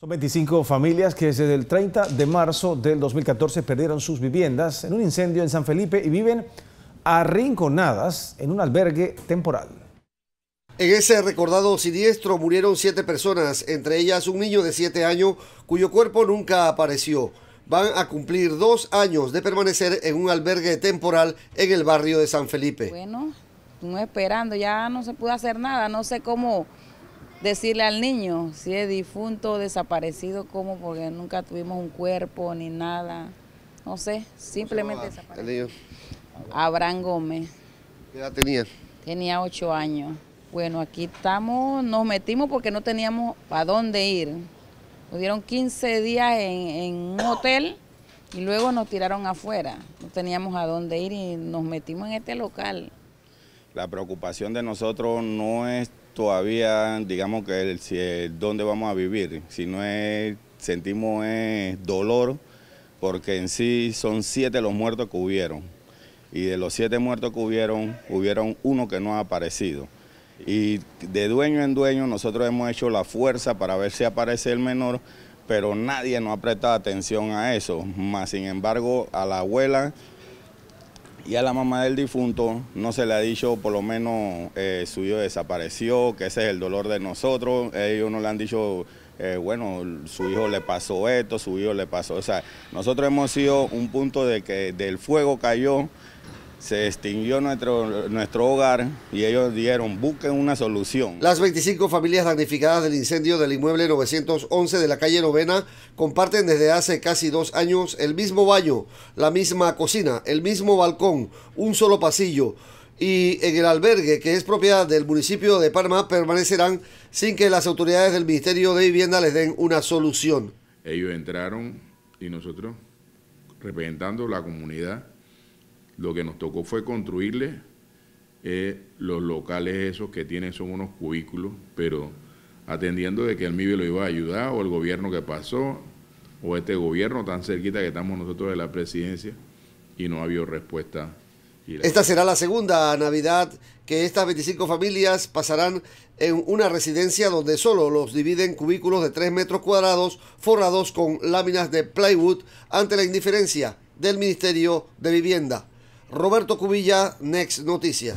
Son 25 familias que desde el 30 de marzo del 2014 perdieron sus viviendas en un incendio en San Felipe y viven arrinconadas en un albergue temporal. En ese recordado siniestro murieron siete personas, entre ellas un niño de 7 años cuyo cuerpo nunca apareció. Van a cumplir dos años de permanecer en un albergue temporal en el barrio de San Felipe. Bueno, no esperando, ya no se pudo hacer nada, no sé cómo decirle al niño si es difunto o desaparecido, como porque nunca tuvimos un cuerpo ni nada. No sé, simplemente desapareció. Abraham Gómez. ¿Qué edad tenía? Tenía ocho años. Bueno, aquí estamos, nos metimos porque no teníamos a dónde ir. Nos 15 días en un hotel y luego nos tiraron afuera. No teníamos a dónde ir y nos metimos en este local. La preocupación de nosotros no es todavía, digamos que si dónde vamos a vivir, si no es, sentimos dolor, porque en sí son siete los muertos que hubieron. Y de los siete muertos que hubieron, hubieron uno que no ha aparecido. Y de dueño en dueño nosotros hemos hecho la fuerza para ver si aparece el menor, pero nadie nos ha prestado atención a eso. Más sin embargo, a la abuela y a la mamá del difunto no se le ha dicho, por lo menos eh, su hijo desapareció, que ese es el dolor de nosotros. Ellos no le han dicho, eh, bueno, su hijo le pasó esto, su hijo le pasó. O sea, nosotros hemos sido un punto de que del fuego cayó se extinguió nuestro, nuestro hogar y ellos dijeron, busquen una solución. Las 25 familias damnificadas del incendio del inmueble 911 de la calle Novena comparten desde hace casi dos años el mismo baño, la misma cocina, el mismo balcón, un solo pasillo y en el albergue que es propiedad del municipio de Parma permanecerán sin que las autoridades del Ministerio de Vivienda les den una solución. Ellos entraron y nosotros, representando la comunidad, lo que nos tocó fue construirle eh, los locales esos que tienen, son unos cubículos, pero atendiendo de que el MIBI lo iba a ayudar, o el gobierno que pasó, o este gobierno tan cerquita que estamos nosotros de la presidencia, y no habido respuesta. Esta será la segunda Navidad que estas 25 familias pasarán en una residencia donde solo los dividen cubículos de 3 metros cuadrados forrados con láminas de plywood ante la indiferencia del Ministerio de Vivienda. Roberto Cubilla, Next Noticias.